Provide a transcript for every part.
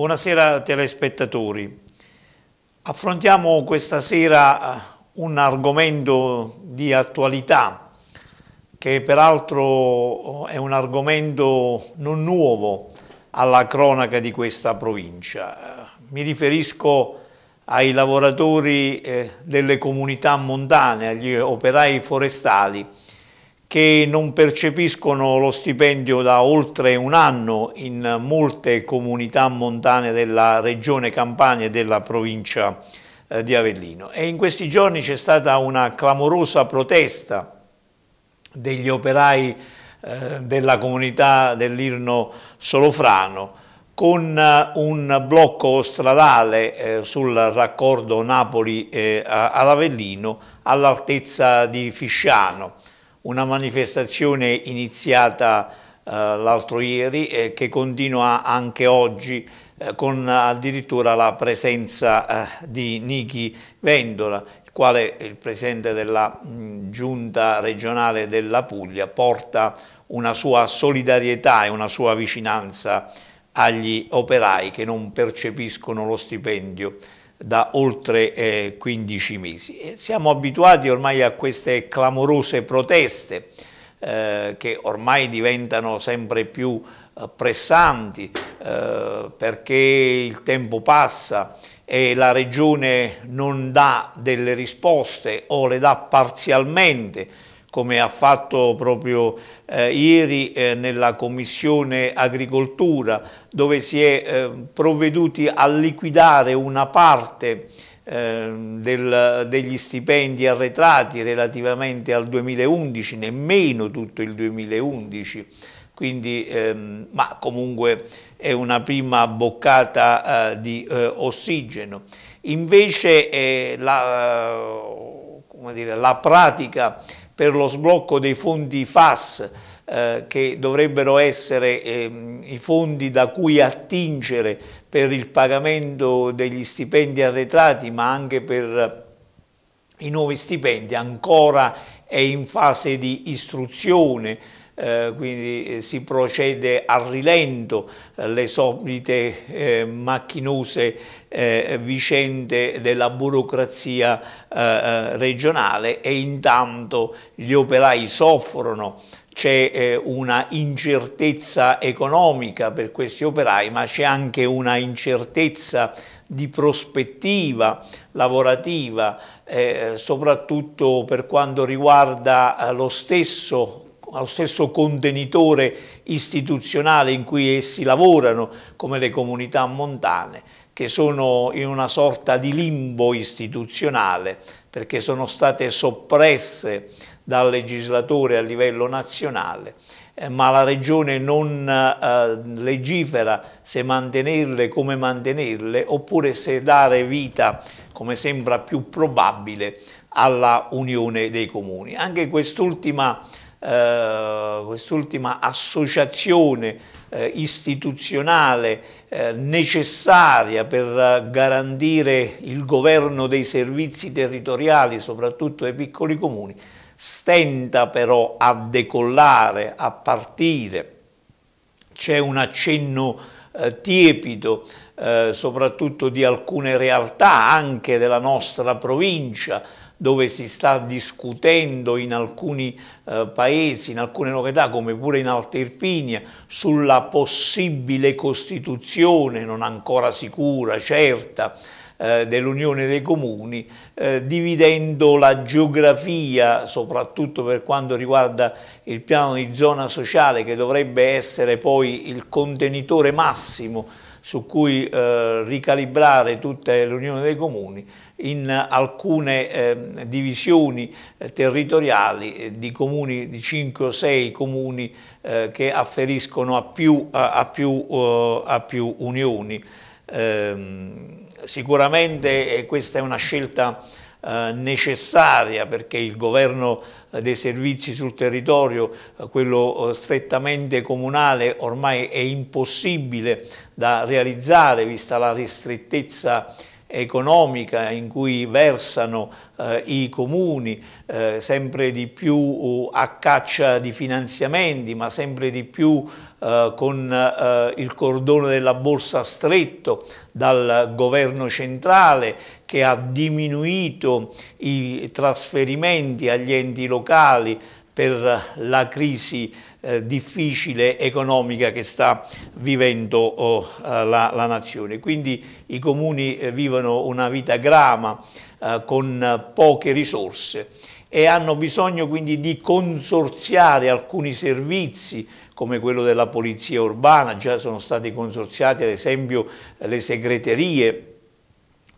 buonasera telespettatori. Affrontiamo questa sera eh, un argomento di attualità che peraltro eh, è un argomento non nuovo alla cronaca di questa provincia. Eh, mi riferisco ai lavoratori delle comunità montane, agli operai forestali che non percepiscono lo stipendio da oltre un anno in molte comunità montane della regione Campania e della provincia eh, di Avellino. E in questi giorni c'è stata una clamorosa protesta degli operai eh, della comunità dell'Irno Solofrano con eh, un blocco stradale sul raccordo Napoli-Avellino ad all'altezza di Fisciano una manifestazione iniziata eh, l'altro ieri e eh, che continua anche oggi eh, con addirittura la presenza eh, di Niki Vendola, il quale il presidente della mh, giunta regionale della Puglia porta una sua solidarietà e una sua vicinanza agli operai che non percepiscono lo stipendio da oltre eh, 15 mesi. E siamo abituati ormai a queste clamorose proteste eh, che ormai diventano sempre più eh, pressanti eh, perché il tempo passa e la regione non dà delle risposte o le dà parzialmente come ha fatto proprio eh, ieri eh, nella Commissione Agricoltura, dove si è eh, provveduti a liquidare una parte ehm, del, degli stipendi arretrati relativamente al 2011, nemmeno tutto il 2011, quindi, ehm, ma comunque è una prima boccata eh, di eh, ossigeno. Invece eh, la, dire, la pratica per lo sblocco dei fondi FAS eh, che dovrebbero essere ehm, i fondi da cui attingere per il pagamento degli stipendi arretrati ma anche per i nuovi stipendi ancora è in fase di istruzione, eh, quindi eh, si procede a rilento, eh, le solite eh, macchinose eh, vicende della burocrazia eh, eh, regionale e intanto gli operai soffrono, c'è eh, una incertezza economica per questi operai, ma c'è anche una incertezza di prospettiva lavorativa, eh, soprattutto per quanto riguarda eh, lo stesso allo stesso contenitore istituzionale in cui essi lavorano, come le comunità montane che sono in una sorta di limbo istituzionale perché sono state soppresse dal legislatore a livello nazionale, eh, ma la Regione non eh, legifera se mantenerle, come mantenerle, oppure se dare vita, come sembra più probabile, alla Unione dei Comuni. Anche quest'ultima eh, quest'ultima associazione eh, istituzionale eh, necessaria per garantire il governo dei servizi territoriali, soprattutto dei piccoli comuni, stenta però a decollare, a partire. C'è un accenno eh, tiepido eh, soprattutto di alcune realtà anche della nostra provincia, dove si sta discutendo in alcuni eh, paesi, in alcune località, come pure in Alta Irpinia, sulla possibile costituzione, non ancora sicura, certa, eh, dell'Unione dei Comuni, eh, dividendo la geografia, soprattutto per quanto riguarda il piano di zona sociale, che dovrebbe essere poi il contenitore massimo su cui eh, ricalibrare tutta l'Unione dei Comuni in alcune ehm, eh, divisioni territoriali eh, di comuni di 5 o 6 comuni eh, che afferiscono a più, a, a più, eh, a più unioni. Ehm, sicuramente questa è una scelta eh, necessaria perché il governo eh, dei servizi sul territorio, eh, quello strettamente comunale, ormai è impossibile da realizzare vista la ristrettezza economica in cui versano eh, i comuni, eh, sempre di più uh, a caccia di finanziamenti, ma sempre di più eh, con eh, il cordone della borsa stretto dal governo centrale che ha diminuito i trasferimenti agli enti locali per la crisi eh, difficile economica che sta vivendo oh, eh, la, la, nazione. Quindi i comuni eh, vivono una vita grama eh, con poche risorse e hanno bisogno quindi di consorziare alcuni servizi come quello della polizia urbana, già sono stati consorziati ad esempio le segreterie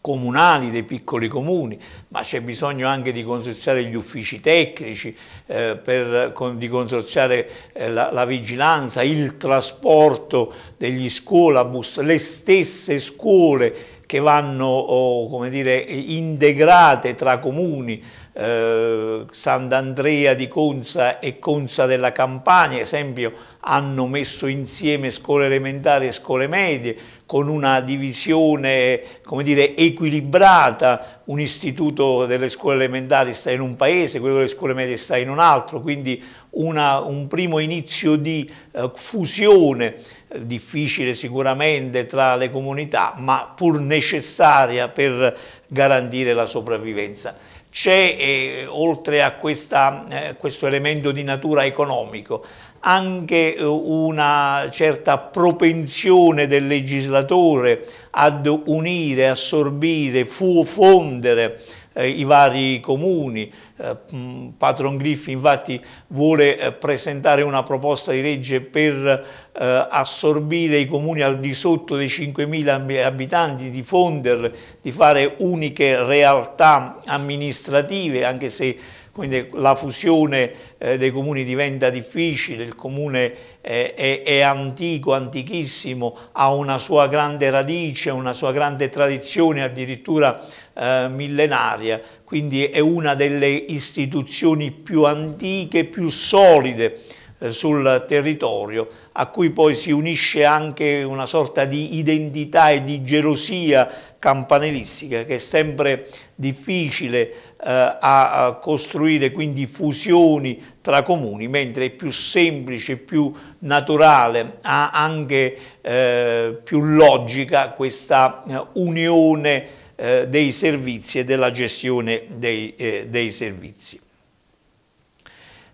comunali dei piccoli comuni, ma c'è bisogno anche di consorziare gli uffici tecnici, eh, per, con, di consorziare eh, la, la, vigilanza, il trasporto degli scuolabus, le stesse scuole che vanno oh, dire, integrate tra comuni, eh, Sant'Andrea di Conza e Conza della Campania, esempio, hanno messo insieme scuole elementari e scuole medie con una divisione come dire, equilibrata, un istituto delle scuole elementari sta in un paese, quello delle scuole medie sta in un altro, quindi una, un primo inizio di eh, fusione eh, difficile sicuramente tra le comunità, ma pur necessaria per garantire la sopravvivenza c'è, eh, oltre a questa, eh, questo elemento di natura economico, anche eh, una certa propensione del legislatore ad unire, assorbire, fondere eh, i vari comuni, eh, mm, Patron Griffi infatti vuole eh, presentare una proposta di legge per eh, assorbire i comuni al di sotto dei 5.000 abitanti, di fonder, di fare uniche realtà amministrative, anche se quindi la fusione dei comuni diventa difficile, il comune è, è, antico, antichissimo, ha una sua grande radice, una sua grande tradizione addirittura eh, millenaria, quindi è una delle istituzioni più antiche, più solide eh, sul territorio, a cui poi si unisce anche una sorta di identità e di gelosia campanilistica che è sempre difficile eh, a costruire quindi fusioni tra comuni, mentre è più semplice, più naturale, ha anche eh, più logica questa eh, unione eh, dei servizi e della gestione dei, eh, dei servizi.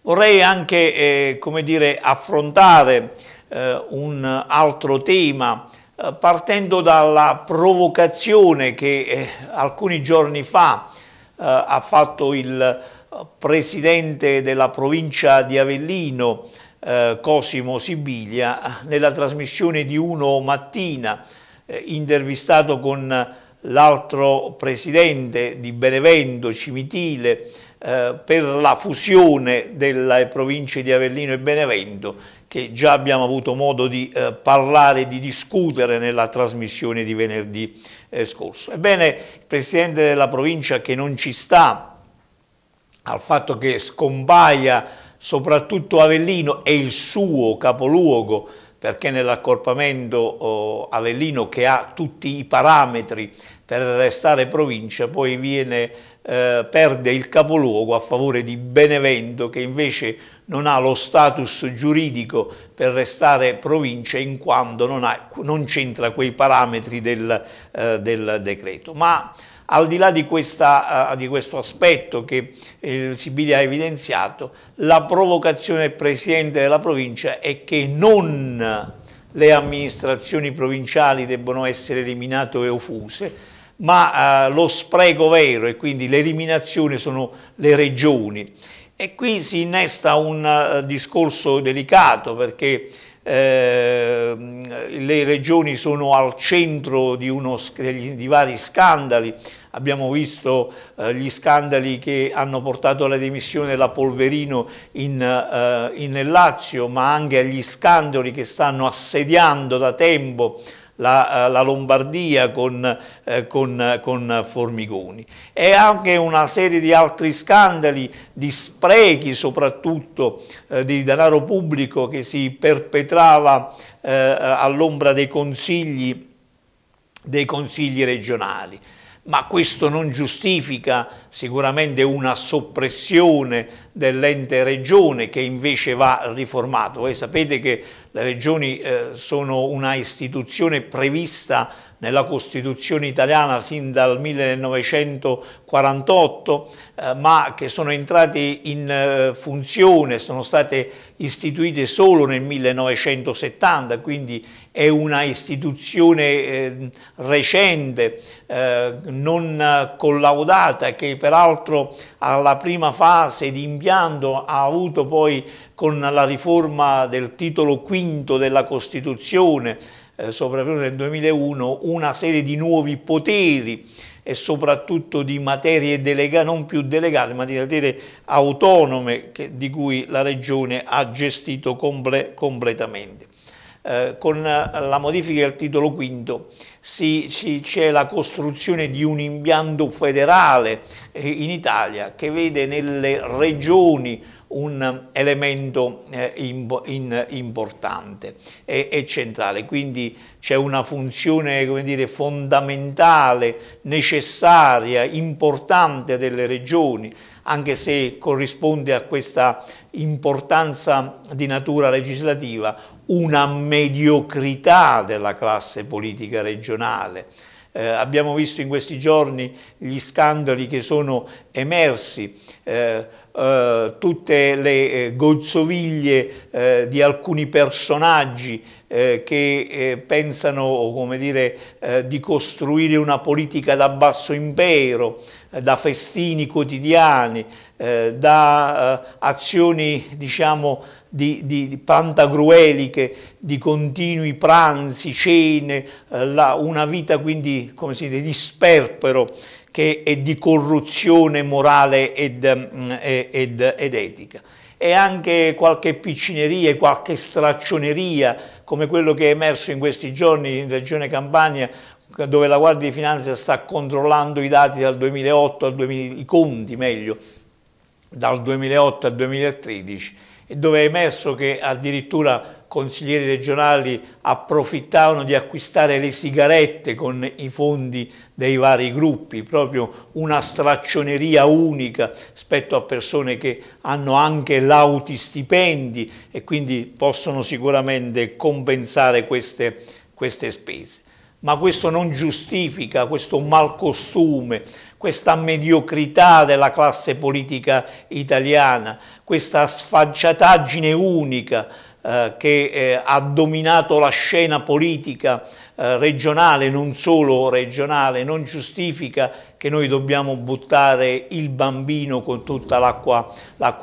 Vorrei anche eh, come dire, affrontare eh, un altro tema eh, partendo dalla provocazione che eh, alcuni giorni fa eh, ha fatto il eh, presidente della provincia di Avellino Cosimo Sibiglia nella trasmissione di Uno Mattina intervistato con l'altro presidente di Benevento Cimitile eh, per la fusione delle province di Avellino e Benevento che già abbiamo avuto modo di eh, parlare e di discutere nella trasmissione di venerdì eh, scorso. Ebbene, il Presidente della provincia che non ci sta al fatto che scompaia soprattutto Avellino e il suo capoluogo perché nell'accorpamento oh, Avellino che ha tutti i parametri per restare provincia poi viene, eh, perde il capoluogo a favore di Benevento che invece non ha lo status giuridico per restare provincia in quanto non, c'entra quei parametri del, eh, del decreto. Ma al di là di, questa, uh, di questo aspetto che eh, Sibili ha evidenziato, la provocazione del Presidente della provincia è che non le amministrazioni provinciali debbono essere eliminate o fuse, ma eh, lo spreco vero e quindi l'eliminazione sono le regioni. E qui si innesta un uh, discorso delicato perché Ehm, le regioni sono al centro di, uno, di vari scandali, abbiamo visto eh, gli scandali che hanno portato alla dimissione della Polverino in, eh, in Lazio, ma anche agli scandali che stanno assediando da tempo la, eh, la Lombardia con, eh, con, con, Formigoni e anche una serie di altri scandali di sprechi soprattutto eh, di denaro pubblico che si perpetrava eh, all'ombra dei consigli, dei consigli regionali ma questo non giustifica sicuramente una soppressione dell'ente regione che invece va riformato. Voi sapete che le regioni eh, sono una istituzione prevista nella Costituzione italiana sin dal 1948, eh, ma che sono entrate in eh, funzione, sono state istituite solo nel 1970, quindi è una istituzione eh, recente, eh, non collaudata, che peraltro alla prima fase di impianto ha avuto poi con la riforma del titolo quinto della Costituzione, eh, sopravvenuta nel 2001, una serie di nuovi poteri e soprattutto di materie delegate, non più delegate, ma di materie autonome che, di cui la Regione ha gestito comple completamente. Eh, con eh, la modifica del titolo quinto c'è la costruzione di un impianto federale eh, in Italia che vede nelle regioni un elemento eh, in, in, importante e, e, centrale, quindi c'è una funzione dire, fondamentale, necessaria, importante delle regioni, anche se corrisponde a questa importanza di natura legislativa, una mediocrità della classe politica regionale. Eh, abbiamo visto in questi giorni gli scandali che sono emersi. Eh, eh, tutte le eh, gozzoviglie eh, di alcuni personaggi eh, che eh, pensano come dire, di costruire una politica da basso impero, da festini quotidiani, da azioni diciamo, di, di, di pantagrueliche, di continui pranzi, cene, la, una vita quindi come si dice, di sperpero che è di corruzione morale ed, mm, ed, ed etica e anche qualche piccineria, qualche straccioneria come quello che è emerso in questi giorni in Regione Campania dove la Guardia di Finanza sta controllando i dati dal 2008 al 2000, i conti meglio, dal 2008 al 2013 e dove è emerso che addirittura consiglieri regionali approfittavano di acquistare le sigarette con i fondi dei vari gruppi, proprio una straccioneria unica rispetto a persone che hanno anche lauti stipendi e quindi possono sicuramente compensare queste, queste spese. Ma questo non giustifica questo malcostume, questa mediocrità della classe politica italiana, questa sfacciataggine unica eh, che eh, ha dominato la scena politica eh, regionale, non solo regionale, non giustifica che noi dobbiamo buttare il bambino con tutta l'acqua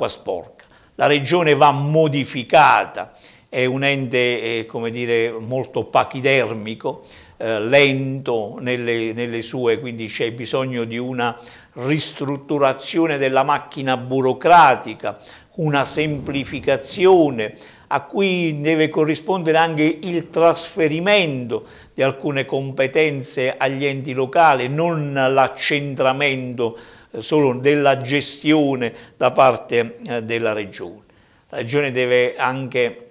sporca. La regione va modificata, è un ente eh, dire, molto pachidermico, eh, lento nelle, nelle sue, quindi c'è bisogno di una ristrutturazione della macchina burocratica, una semplificazione, a cui deve corrispondere anche il trasferimento di alcune competenze agli enti locali, non l'accentramento eh, solo della gestione da parte eh, della Regione. La Regione deve anche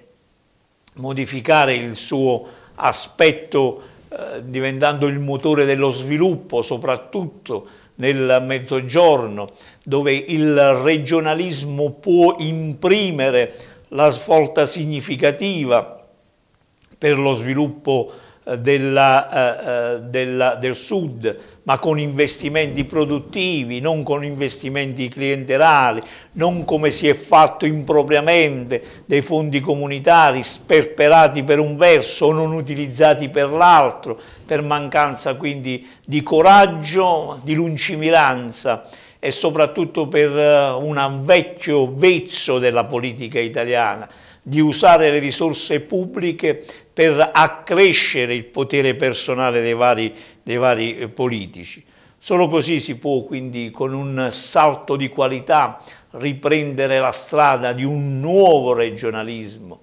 modificare il suo aspetto eh, diventando il motore dello sviluppo, soprattutto nel mezzogiorno, dove il regionalismo può imprimere la svolta significativa per lo sviluppo eh, della, eh, eh, della, del sud, ma con investimenti produttivi, non con investimenti clientelari, non come si è fatto impropriamente dei fondi comunitari sperperati per un verso o non utilizzati per l'altro, per mancanza quindi di coraggio, di lungimiranza e soprattutto per eh, un vecchio vezzo della politica italiana, di usare le risorse pubbliche per accrescere il potere personale dei vari, dei vari eh, politici. Solo così si può quindi con un salto di qualità riprendere la strada di un nuovo regionalismo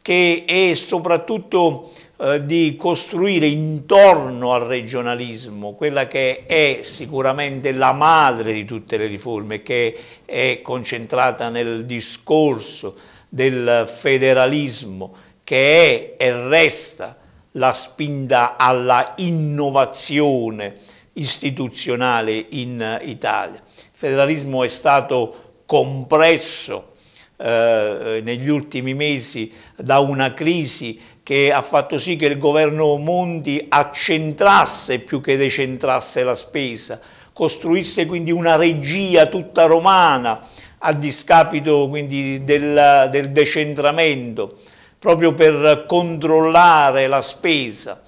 che è soprattutto eh, di costruire intorno al regionalismo quella che è sicuramente la madre di tutte le riforme, che è concentrata nel discorso del federalismo, che è e resta la spinta alla innovazione istituzionale in Italia. Il federalismo è stato compresso eh, eh, negli ultimi mesi da una crisi che ha fatto sì che il governo Monti accentrasse più che decentrasse la spesa, costruisse quindi una regia tutta romana a discapito quindi del, del decentramento, proprio per controllare la spesa,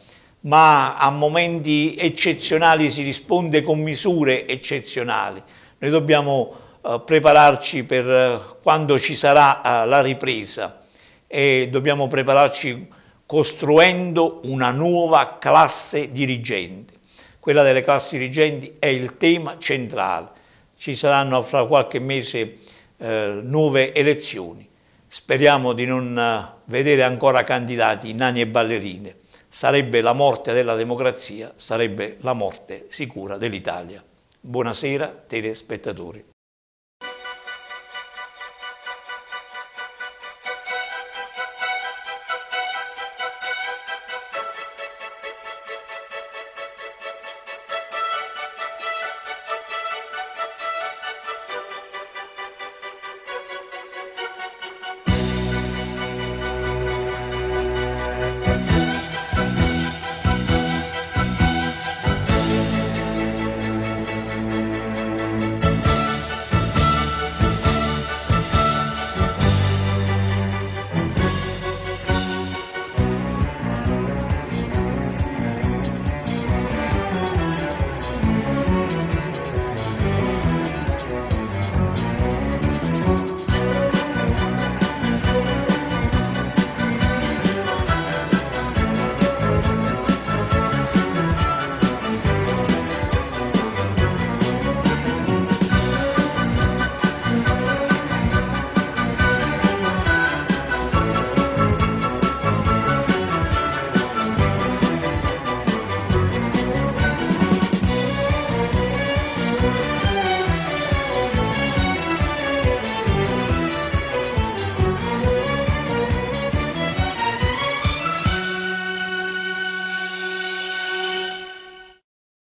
ma a momenti eccezionali si risponde con misure eccezionali. Noi dobbiamo eh, prepararci per eh, quando ci sarà eh, la ripresa e dobbiamo prepararci costruendo una nuova classe dirigente. Quella delle classi dirigenti è il tema centrale. Ci saranno fra qualche mese eh, nuove elezioni. Speriamo di non vedere ancora candidati nani e ballerine. Sarebbe la morte della democrazia, sarebbe la morte sicura dell'Italia. Buonasera telespettatori.